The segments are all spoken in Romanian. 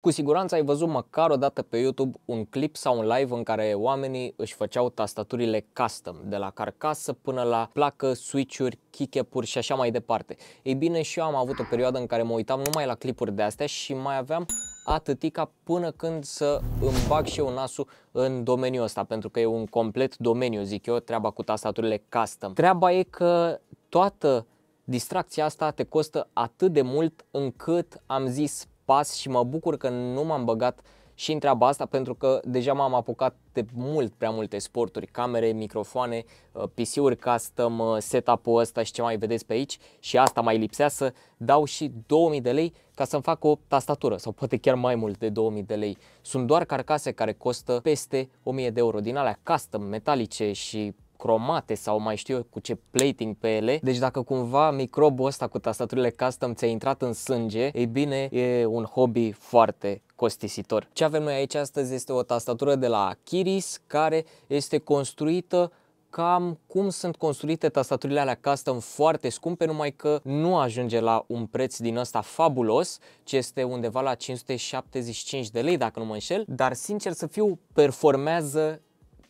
Cu siguranță ai văzut măcar o dată pe YouTube un clip sau un live în care oamenii își făceau tastaturile custom, de la carcasă până la placă, switch-uri, up uri și așa mai departe. Ei bine, și eu am avut o perioadă în care mă uitam numai la clipuri de astea și mai aveam atâtica până când să îmi bag și eu nasul în domeniul ăsta, pentru că e un complet domeniu, zic eu, treaba cu tastaturile custom. Treaba e că toată distracția asta te costă atât de mult încât am zis pas și mă bucur că nu m-am băgat și în treaba asta pentru că deja m-am apucat de mult prea multe sporturi, camere, microfoane, uh, PC-uri custom, uh, setup-ul ăsta și ce mai vedeți pe aici și asta mai lipsea să dau și 2000 de lei ca să-mi fac o tastatură sau poate chiar mai mult de 2000 de lei. Sunt doar carcase care costă peste 1000 de euro din alea custom, metalice și cromate sau mai știu eu cu ce plating pe ele. Deci dacă cumva microbul ăsta cu tastaturile custom ți-a intrat în sânge, e bine, e un hobby foarte costisitor. Ce avem noi aici astăzi este o tastatură de la Kiris care este construită cam cum sunt construite tastaturile alea custom foarte scumpe, numai că nu ajunge la un preț din ăsta fabulos, ce este undeva la 575 de lei, dacă nu mă înșel, dar sincer să fiu, performează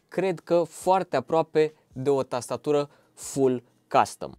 cred că foarte aproape de o tastatură full custom.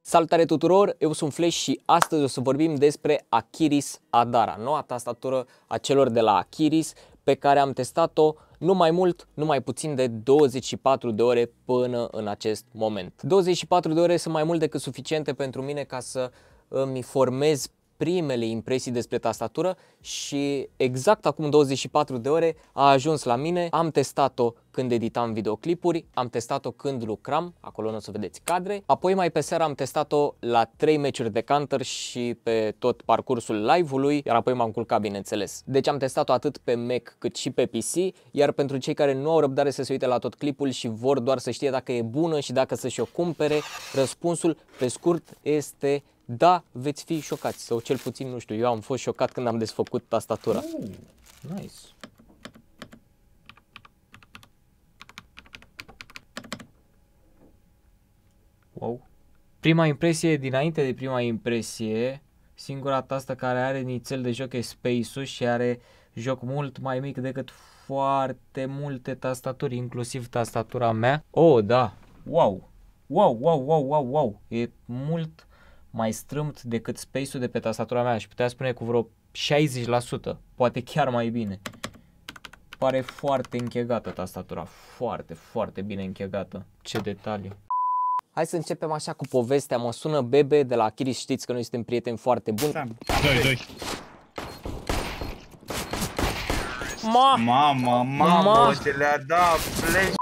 Salutare tuturor, eu sunt Flash și astăzi o să vorbim despre Akiris Adara, noua tastatură a celor de la Akiris pe care am testat-o nu mai mult, nu mai puțin de 24 de ore până în acest moment. 24 de ore sunt mai mult decât suficiente pentru mine ca să îmi formez primele impresii despre tastatură și exact acum 24 de ore a ajuns la mine. Am testat-o când editam videoclipuri, am testat-o când lucram, acolo nu o să vedeți cadre. Apoi mai pe seară am testat-o la 3 meciuri de counter și pe tot parcursul live-ului, iar apoi m-am culcat bineînțeles. Deci am testat-o atât pe Mac cât și pe PC, iar pentru cei care nu au răbdare să se uite la tot clipul și vor doar să știe dacă e bună și dacă să-și o cumpere, răspunsul pe scurt este da, veți fi șocați. Sau cel puțin, nu știu, eu am fost șocat când am desfăcut tastatura. Mm, nice. Wow. Prima impresie, dinainte de prima impresie, singura tastă care are nițel de joc e Space-ul și are joc mult mai mic decât foarte multe tastaturi, inclusiv tastatura mea. Oh, da! Wow! Wow, wow, wow, wow, wow! E mult mai strâmt decât space-ul de pe tastatura mea și putea spune cu vreo 60%, poate chiar mai bine. Pare foarte închegată tastatura, foarte, foarte bine închegată. Ce detaliu! Hai să începem așa cu povestea. Mă sună Bebe de la Chiri, știți că noi suntem prieteni foarte buni. Doi, doi. Ma! Mamă, mamă, mama, ce le-a dat flash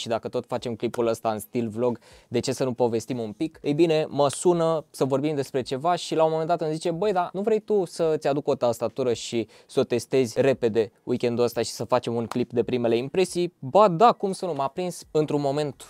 și dacă tot facem clipul ăsta în stil vlog, de ce să nu povestim un pic? Ei bine, mă sună să vorbim despre ceva și la un moment dat îmi zice, băi, dar nu vrei tu să-ți aduc o tastatură și să o testezi repede weekendul ăsta și să facem un clip de primele impresii? Ba da, cum să nu, m-a prins într-un moment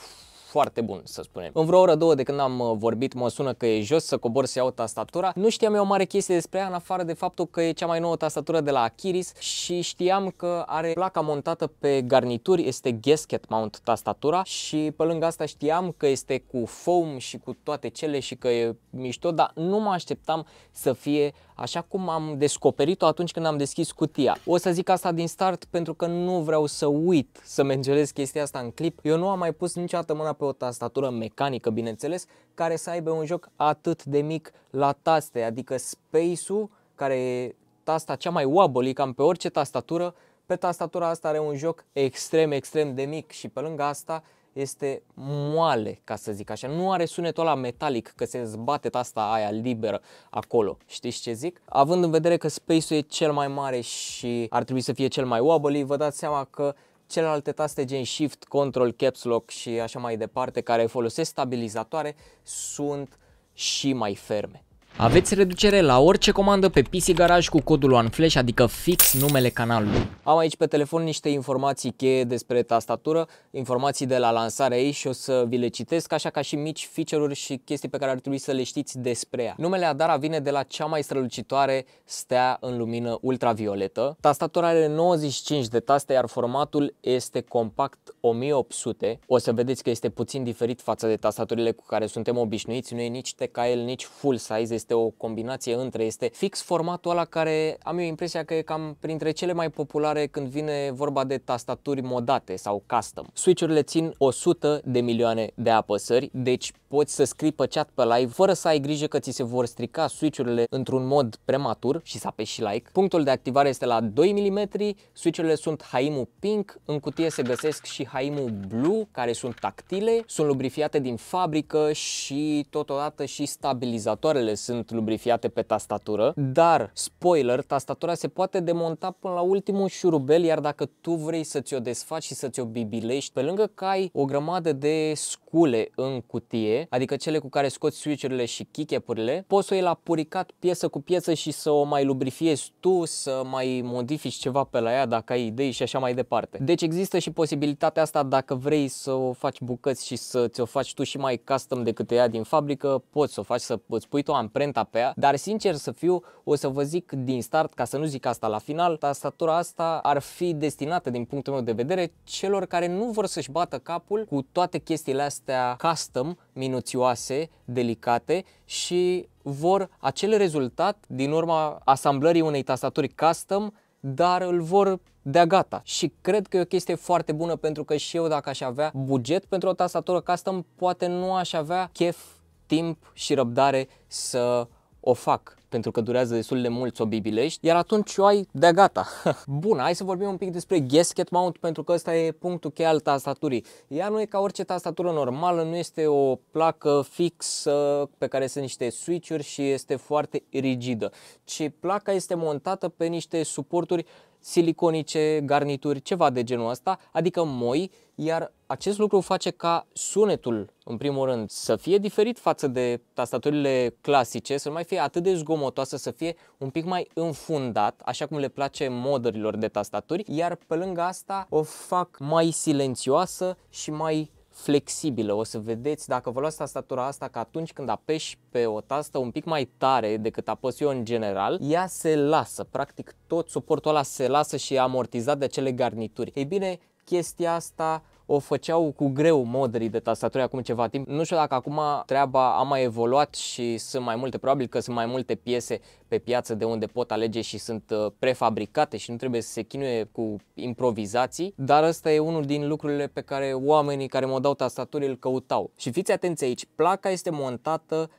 foarte bun, să spunem. În vreo oră, două de când am uh, vorbit, mă sună că e jos, să cobor să iau tastatura. Nu știam eu mare chestie despre ea, în afară de faptul că e cea mai nouă tastatură de la Akiris și știam că are placa montată pe garnituri, este gasket mount tastatura și pe lângă asta știam că este cu foam și cu toate cele și că e mișto, dar nu mă așteptam să fie așa cum am descoperit-o atunci când am deschis cutia. O să zic asta din start pentru că nu vreau să uit să menționez chestia asta în clip. Eu nu am mai pus niciodată mâna pe o tastatură mecanică, bineînțeles, care să aibă un joc atât de mic la taste, adică space-ul, care e tasta cea mai wobbly, cam pe orice tastatură, pe tastatura asta are un joc extrem, extrem de mic și pe lângă asta este moale, ca să zic așa. Nu are sunetul ăla metalic, că se zbate tasta aia liberă acolo. Știți ce zic? Având în vedere că space-ul e cel mai mare și ar trebui să fie cel mai wobbly, vă dați seama că Celelalte taste gen Shift, Control, Caps Lock și așa mai departe, care folosesc stabilizatoare, sunt și mai ferme. Aveți reducere la orice comandă pe PC Garage cu codul OneFlash, adică fix numele canalului. Am aici pe telefon niște informații cheie despre tastatură, informații de la lansarea ei și o să vi le citesc, așa ca și mici feature-uri și chestii pe care ar trebui să le știți despre ea. Numele Adara vine de la cea mai strălucitoare stea în lumină ultravioletă. Tastatura are 95 de taste, iar formatul este compact 1800. O să vedeți că este puțin diferit față de tastaturile cu care suntem obișnuiți, nu e nici TKL, nici full size, este o combinație între, este fix formatul ăla care am eu impresia că e cam printre cele mai populare când vine vorba de tastaturi modate sau custom. Switch-urile țin 100 de milioane de apăsări, deci poți să scrii pe chat pe live fără să ai grijă că ți se vor strica switch-urile într-un mod prematur și să apeși și like. Punctul de activare este la 2 mm, switch-urile sunt Haimu Pink, în cutie se găsesc și Haimu Blue, care sunt tactile, sunt lubrifiate din fabrică și totodată și stabilizatoarele sunt lubrifiate pe tastatură, dar, spoiler, tastatura se poate demonta până la ultimul șurubel, iar dacă tu vrei să-ți o desfaci și să-ți o bibilești, pe lângă că ai o grămadă de scule în cutie, adică cele cu care scoți switch-urile și keycap-urile, poți să o iei la puricat piesă cu piesă și să o mai lubrifiezi tu, să mai modifici ceva pe la ea dacă ai idei și așa mai departe. Deci există și posibilitatea asta dacă vrei să o faci bucăți și să ți-o faci tu și mai custom decât ea din fabrică, poți să o faci să îți pui tu amprenta pe ea, dar sincer să fiu, o să vă zic din start, ca să nu zic asta la final, tastatura asta ar fi destinată din punctul meu de vedere celor care nu vor să-și bată capul cu toate chestiile astea custom minuțioase, delicate și vor acel rezultat din urma asamblării unei tastaturi custom, dar îl vor de gata. Și cred că e o chestie foarte bună pentru că și eu dacă aș avea buget pentru o tastatură custom, poate nu aș avea chef, timp și răbdare să o fac pentru că durează destul de mult să o bibilești, iar atunci o ai de gata. Bun, hai să vorbim un pic despre gasket mount, pentru că ăsta e punctul cheie al tastaturii. Ea nu e ca orice tastatură normală, nu este o placă fixă pe care sunt niște switch-uri și este foarte rigidă, ci placa este montată pe niște suporturi siliconice, garnituri, ceva de genul ăsta, adică moi, iar acest lucru face ca sunetul, în primul rând, să fie diferit față de tastaturile clasice, să nu mai fie atât de zgomotoasă, să fie un pic mai înfundat, așa cum le place modărilor de tastaturi, iar pe lângă asta o fac mai silențioasă și mai flexibilă. O să vedeți, dacă vă luați tastatura asta, că atunci când apeși pe o tastă un pic mai tare decât apăs eu în general, ea se lasă. Practic tot suportul ăla se lasă și e amortizat de acele garnituri. Ei bine, chestia asta o făceau cu greu modării de tastaturi acum ceva timp. Nu știu dacă acum treaba a mai evoluat și sunt mai multe, probabil că sunt mai multe piese pe piață de unde pot alege și sunt uh, prefabricate și nu trebuie să se chinuie cu improvizații, dar ăsta e unul din lucrurile pe care oamenii care mă dau tastaturi îl căutau. Și fiți atenți aici, placa este montată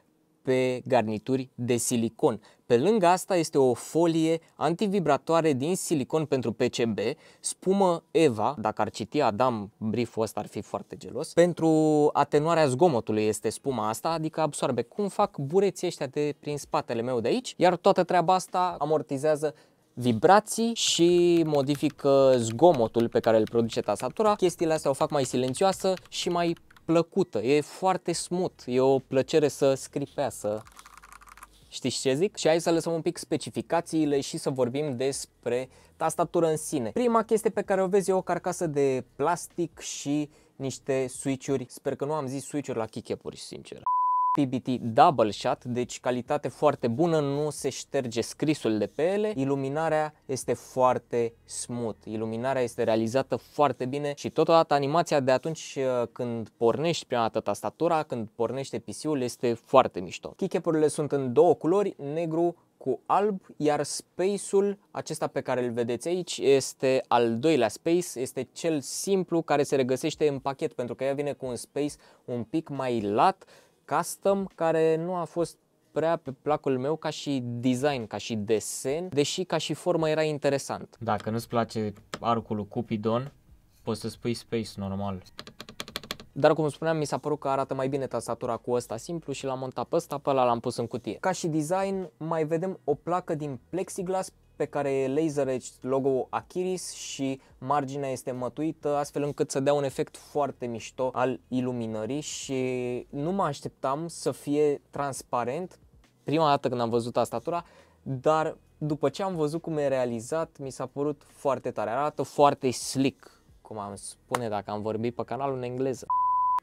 pe garnituri de silicon. Pe lângă asta este o folie antivibratoare din silicon pentru PCB, spumă EVA, dacă ar citi Adam brieful ăsta ar fi foarte gelos, pentru atenuarea zgomotului este spuma asta, adică absorbe cum fac bureții ăștia de prin spatele meu de aici, iar toată treaba asta amortizează vibrații și modifică zgomotul pe care îl produce tasatura. Chestiile astea o fac mai silențioasă și mai plăcută, e foarte smut, e o plăcere să scripea, să... Știți ce zic? Și hai să lăsăm un pic specificațiile și să vorbim despre tastatură în sine. Prima chestie pe care o vezi e o carcasă de plastic și niște switch-uri. Sper că nu am zis switch-uri la kick sincer. PBT Double Shot, deci calitate foarte bună, nu se șterge scrisul de pe ele, iluminarea este foarte smooth, iluminarea este realizată foarte bine și totodată animația de atunci uh, când pornești prima dată tastatura, când pornește PC-ul este foarte mișto. Keycap-urile sunt în două culori, negru cu alb, iar space-ul acesta pe care îl vedeți aici este al doilea space, este cel simplu care se regăsește în pachet pentru că ea vine cu un space un pic mai lat custom care nu a fost prea pe placul meu ca și design, ca și desen, deși ca și formă era interesant. Dacă nu-ți place arcul lui Cupidon, poți să spui space normal. Dar cum spuneam, mi s-a părut că arată mai bine tastatura cu ăsta simplu și l-am montat pe ăsta, pe ăla l-am pus în cutie. Ca și design, mai vedem o placă din plexiglas pe care e laser etched logo Akiris și marginea este mătuită astfel încât să dea un efect foarte mișto al iluminării și nu mă așteptam să fie transparent prima dată când am văzut tastatura, dar după ce am văzut cum e realizat, mi s-a părut foarte tare. Arată foarte slick, cum am spune dacă am vorbit pe canalul în engleză.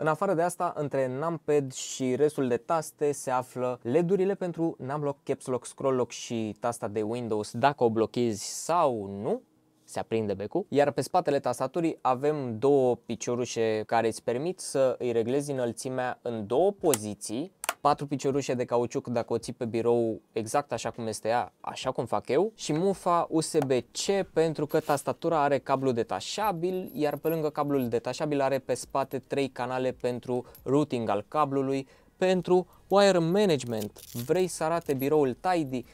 În afară de asta, între numpad și restul de taste se află LED-urile pentru numlock, caps lock, scroll lock și tasta de Windows dacă o blochezi sau nu se aprinde becul, iar pe spatele tastaturii avem două piciorușe care îți permit să îi reglezi înălțimea în două poziții patru piciorușe de cauciuc dacă o ții pe birou exact așa cum este ea, așa cum fac eu, și mufa USB-C pentru că tastatura are cablu detașabil, iar pe lângă cablul detașabil are pe spate trei canale pentru routing al cablului, pentru wire management. Vrei să arate biroul tidy?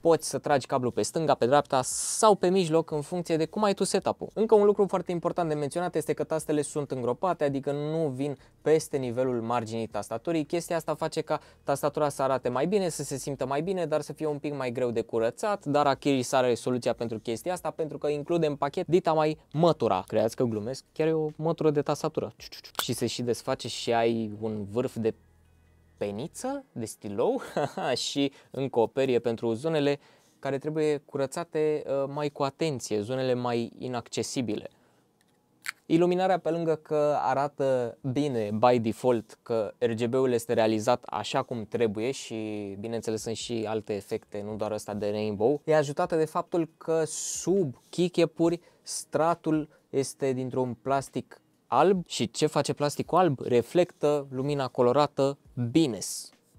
poți să tragi cablu pe stânga, pe dreapta sau pe mijloc în funcție de cum ai tu setup-ul. Încă un lucru foarte important de menționat este că tastele sunt îngropate, adică nu vin peste nivelul marginii tastaturii. Chestia asta face ca tastatura să arate mai bine, să se simtă mai bine, dar să fie un pic mai greu de curățat, dar Akiris are soluția pentru chestia asta pentru că include în pachet dita mai mătura. Creați că glumesc, chiar e o mătură de tastatură. Și se și desface și ai un vârf de peniță de stilou și încă o perie pentru zonele care trebuie curățate uh, mai cu atenție, zonele mai inaccesibile. Iluminarea pe lângă că arată bine by default că RGB-ul este realizat așa cum trebuie și bineînțeles sunt și alte efecte, nu doar ăsta de rainbow, e ajutată de faptul că sub chichepuri stratul este dintr-un plastic alb și ce face plasticul alb? Reflectă lumina colorată bine.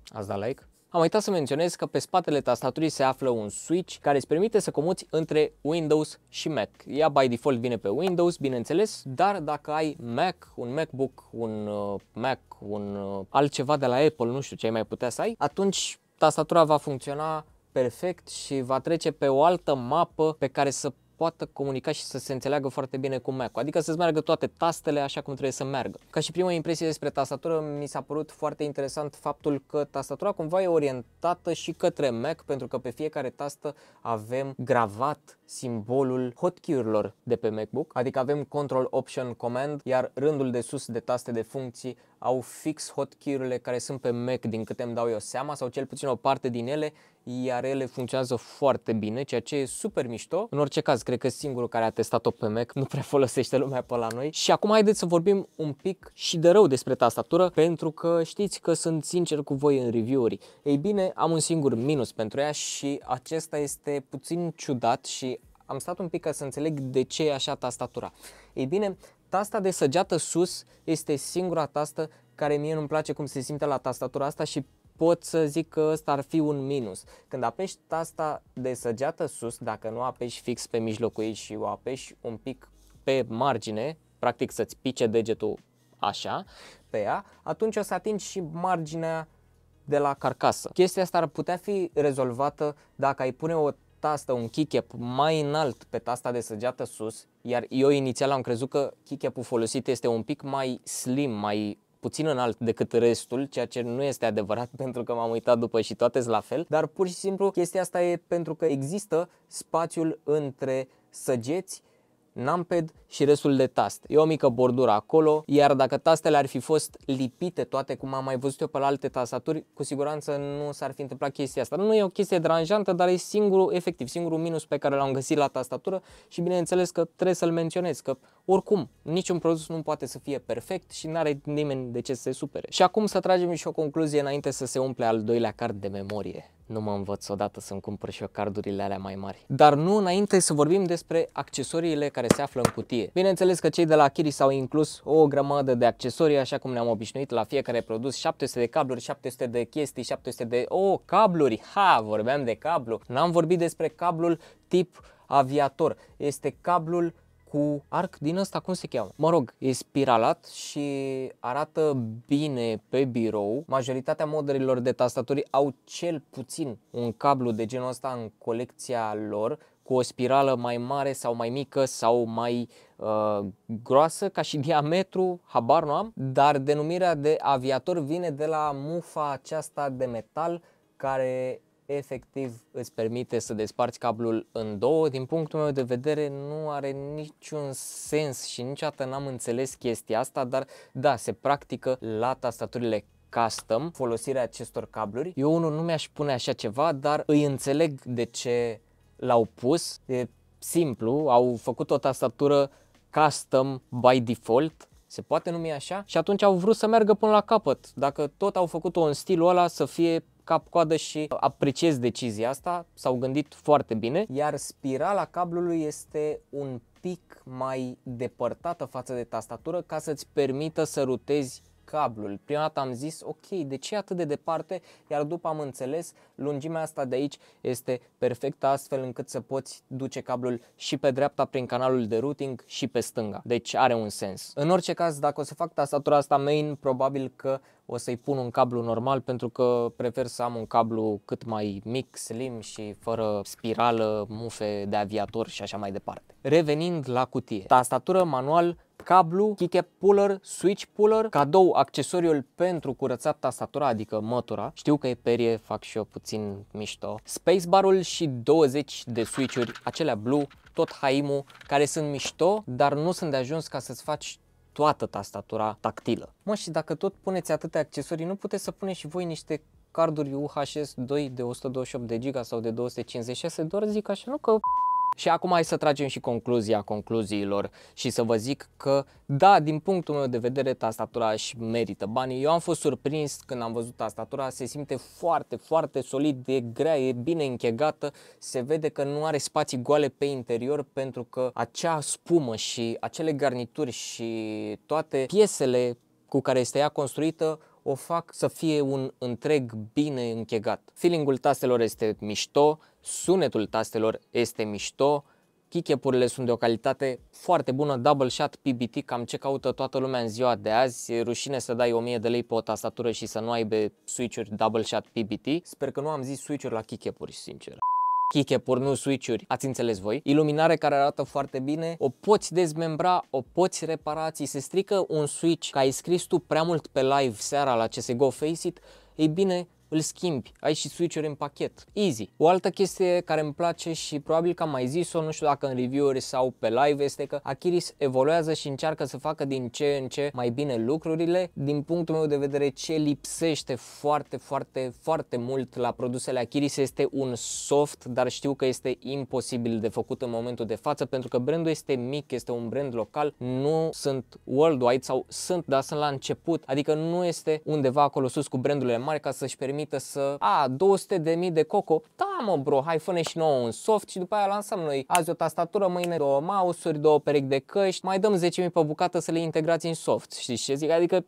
Ați dat like? Am uitat să menționez că pe spatele tastaturii se află un switch care îți permite să comuți între Windows și Mac. Ea by default vine pe Windows, bineînțeles, dar dacă ai Mac, un MacBook, un uh, Mac, un uh, altceva de la Apple, nu știu ce ai mai putea să ai, atunci tastatura va funcționa perfect și va trece pe o altă mapă pe care să poată comunica și să se înțeleagă foarte bine cu Mac, adică să-ți meargă toate tastele așa cum trebuie să meargă. Ca și prima impresie despre tastatură, mi s-a părut foarte interesant faptul că tastatura cumva e orientată și către Mac, pentru că pe fiecare tastă avem gravat simbolul hotkey-urilor de pe MacBook, adică avem Control Option Command, iar rândul de sus de taste de funcții au fix hotkey-urile care sunt pe Mac, din câte îmi dau eu seama, sau cel puțin o parte din ele, iar ele funcționează foarte bine, ceea ce e super mișto. În orice caz, cred că singurul care a testat-o pe Mac nu prea folosește lumea pe la noi. Și acum haideți să vorbim un pic și de rău despre tastatură, pentru că știți că sunt sincer cu voi în review-uri. Ei bine, am un singur minus pentru ea și acesta este puțin ciudat și am stat un pic ca să înțeleg de ce e așa tastatura. Ei bine, tasta de săgeată sus este singura tastă care mie nu-mi place cum se simte la tastatura asta și pot să zic că ăsta ar fi un minus. Când apeși tasta de săgeată sus, dacă nu apeși fix pe mijlocul ei și o apeși un pic pe margine, practic să-ți pice degetul așa pe ea, atunci o să atingi și marginea de la carcasă. Chestia asta ar putea fi rezolvată dacă ai pune o tastă, un keycap mai înalt pe tasta de săgeată sus, iar eu inițial am crezut că keycap-ul folosit este un pic mai slim, mai puțin înalt decât restul, ceea ce nu este adevărat pentru că m-am uitat după și toate la fel, dar pur și simplu chestia asta e pentru că există spațiul între săgeți numpad și restul de tast. E o mică bordură acolo, iar dacă tastele ar fi fost lipite toate, cum am mai văzut eu pe la alte tastaturi, cu siguranță nu s-ar fi întâmplat chestia asta. Nu e o chestie deranjantă, dar e singurul, efectiv, singurul minus pe care l-am găsit la tastatură și bineînțeles că trebuie să-l menționez, că oricum, niciun produs nu poate să fie perfect și n-are nimeni de ce să se supere. Și acum să tragem și o concluzie înainte să se umple al doilea card de memorie nu mă învăț odată să-mi cumpăr și eu cardurile alea mai mari. Dar nu înainte să vorbim despre accesoriile care se află în cutie. Bineînțeles că cei de la Kiri s-au inclus o grămadă de accesorii, așa cum ne-am obișnuit la fiecare produs, 700 de cabluri, 700 de chestii, 700 de... O, oh, cabluri! Ha, vorbeam de cablu! N-am vorbit despre cablul tip aviator. Este cablul cu arc din ăsta, cum se cheamă? Mă rog, e spiralat și arată bine pe birou. Majoritatea modelilor de tastaturi au cel puțin un cablu de genul ăsta în colecția lor, cu o spirală mai mare sau mai mică sau mai uh, groasă, ca și diametru, habar nu am, dar denumirea de aviator vine de la mufa aceasta de metal care efectiv îți permite să desparți cablul în două. Din punctul meu de vedere nu are niciun sens și niciodată n-am înțeles chestia asta, dar da, se practică la tastaturile custom folosirea acestor cabluri. Eu unul nu mi-aș pune așa ceva, dar îi înțeleg de ce l-au pus. E simplu, au făcut o tastatură custom by default, se poate numi așa, și atunci au vrut să meargă până la capăt. Dacă tot au făcut-o în stilul ăla, să fie cap-coadă și apreciez decizia asta, s-au gândit foarte bine, iar spirala cablului este un pic mai depărtată față de tastatură ca să-ți permită să rutezi cablul. Prima dată am zis, ok, de ce atât de departe? Iar după am înțeles, lungimea asta de aici este perfectă astfel încât să poți duce cablul și pe dreapta prin canalul de routing și pe stânga. Deci are un sens. În orice caz, dacă o să fac tastatura asta main, probabil că o să-i pun un cablu normal pentru că prefer să am un cablu cât mai mic, slim și fără spirală, mufe de aviator și așa mai departe. Revenind la cutie, tastatură manual cablu, keycap puller, switch puller, cadou accesoriul pentru curățat tastatura, adică mătura. Știu că e perie, fac și eu puțin mișto. Spacebar-ul și 20 de switch-uri, acelea blue, tot haimu, care sunt mișto, dar nu sunt de ajuns ca să-ți faci toată tastatura tactilă. Mă, și dacă tot puneți atâtea accesorii, nu puteți să puneți și voi niște carduri UHS 2 de 128 de giga sau de 256, doar zic așa, nu că și acum hai să tragem și concluzia concluziilor și să vă zic că, da, din punctul meu de vedere, tastatura își merită banii. Eu am fost surprins când am văzut tastatura, se simte foarte, foarte solid, e grea, e bine închegată, se vede că nu are spații goale pe interior pentru că acea spumă și acele garnituri și toate piesele cu care este ea construită o fac să fie un întreg bine închegat. Feelingul tastelor este mișto, sunetul tastelor este mișto, keycapurile sunt de o calitate foarte bună, double shot PBT, cam ce caută toată lumea în ziua de azi. E rușine să dai 1000 de lei pe o tastatură și să nu aibă switch-uri double shot PBT. Sper că nu am zis switch-uri la keycapuri, sincer chichepuri, nu switch-uri, ați înțeles voi. Iluminare care arată foarte bine, o poți dezmembra, o poți repara, ți se strică un switch, că ai scris tu prea mult pe live seara la CSGO Face It, ei bine, îl schimbi, ai și switch-uri în pachet, easy. O altă chestie care îmi place și probabil că am mai zis-o, nu știu dacă în review-uri sau pe live, este că Akiris evoluează și încearcă să facă din ce în ce mai bine lucrurile. Din punctul meu de vedere, ce lipsește foarte, foarte, foarte mult la produsele Akiris este un soft, dar știu că este imposibil de făcut în momentul de față, pentru că brandul este mic, este un brand local, nu sunt worldwide sau sunt, dar sunt la început, adică nu este undeva acolo sus cu brandurile mari ca să-și permite permită să... A, 200 de mii de coco? Da, mă, bro, hai fă și nouă un soft și după aia lansăm noi azi o tastatură, mâine două mouse-uri, două perechi de căști, mai dăm 10.000 pe bucată să le integrați în soft, știi ce zic? Adică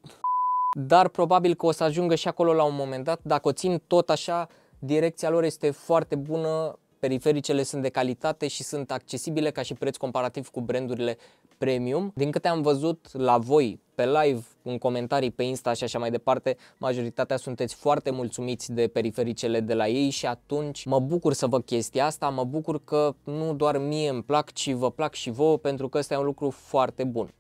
dar probabil că o să ajungă și acolo la un moment dat. Dacă o țin tot așa, direcția lor este foarte bună, perifericele sunt de calitate și sunt accesibile ca și preț comparativ cu brandurile premium. Din câte am văzut la voi pe live, în comentarii pe Insta și așa mai departe, majoritatea sunteți foarte mulțumiți de perifericele de la ei și atunci mă bucur să vă chestia asta, mă bucur că nu doar mie îmi plac, ci vă plac și vouă pentru că ăsta e un lucru foarte bun.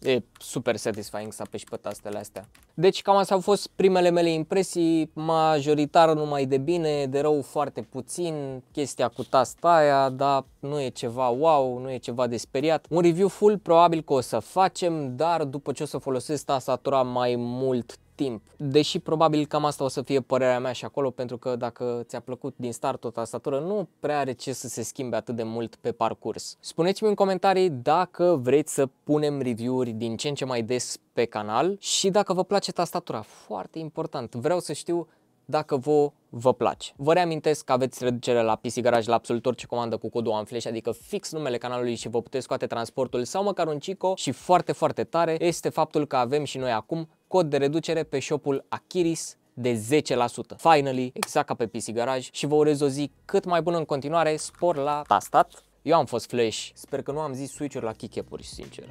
E super satisfying să apeși pe tastele astea. Deci cam astea au fost primele mele impresii, majoritar numai de bine, de rău foarte puțin, chestia cu tasta aia, dar nu e ceva wow, nu e ceva de speriat. Un review full probabil că o să facem, dar după ce o să folosesc tastatura mai mult timp. Deși probabil cam asta o să fie părerea mea și acolo, pentru că dacă ți-a plăcut din start o tastatură, nu prea are ce să se schimbe atât de mult pe parcurs. Spuneți-mi în comentarii dacă vreți să punem review-uri din ce în ce mai des pe canal și dacă vă place tastatura. Foarte important, vreau să știu dacă vă, vă place. Vă reamintesc că aveți reducere la PC Garage la absolut orice comandă cu codul AMFLESH, adică fix numele canalului și vă puteți scoate transportul sau măcar un cico și foarte, foarte tare este faptul că avem și noi acum cod de reducere pe shopul Akiris de 10%. Finally, exact ca pe PC Garage și vă urez o zi cât mai bună în continuare, spor la tastat. Eu am fost Flash, sper că nu am zis switch-uri la kick sincer.